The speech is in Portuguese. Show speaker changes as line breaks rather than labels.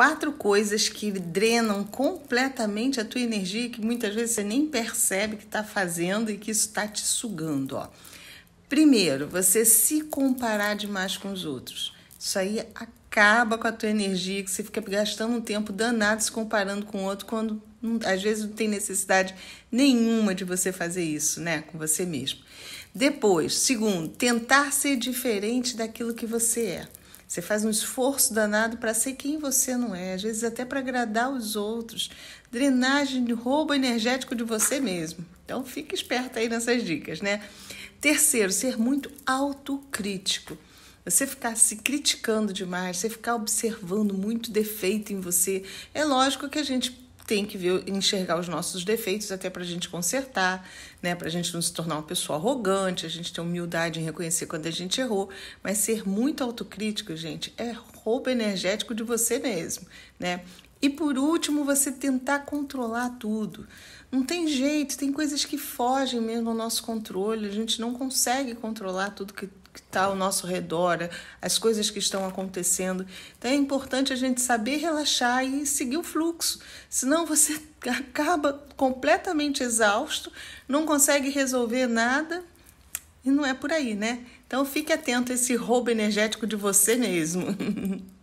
quatro coisas que drenam completamente a tua energia que muitas vezes você nem percebe que está fazendo e que isso está te sugando. Ó. Primeiro, você se comparar demais com os outros. Isso aí acaba com a tua energia, que você fica gastando um tempo danado se comparando com o outro, quando às vezes não tem necessidade nenhuma de você fazer isso, né? Com você mesmo. Depois, segundo, tentar ser diferente daquilo que você é. Você faz um esforço danado para ser quem você não é, às vezes até para agradar os outros. Drenagem de roubo energético de você mesmo. Então fique esperto aí nessas dicas, né? Terceiro, ser muito autocrítico. Você ficar se criticando demais, você ficar observando muito defeito em você. É lógico que a gente tem que ver, enxergar os nossos defeitos até para a gente consertar, né? Para a gente não se tornar uma pessoa arrogante, a gente ter humildade em reconhecer quando a gente errou. Mas ser muito autocrítico, gente, é roubo energético de você mesmo, né? E por último, você tentar controlar tudo. Não tem jeito, tem coisas que fogem mesmo ao nosso controle, a gente não consegue controlar tudo que está ao nosso redor, as coisas que estão acontecendo. Então é importante a gente saber relaxar e seguir o fluxo, senão você acaba completamente exausto, não consegue resolver nada e não é por aí, né? Então fique atento a esse roubo energético de você mesmo.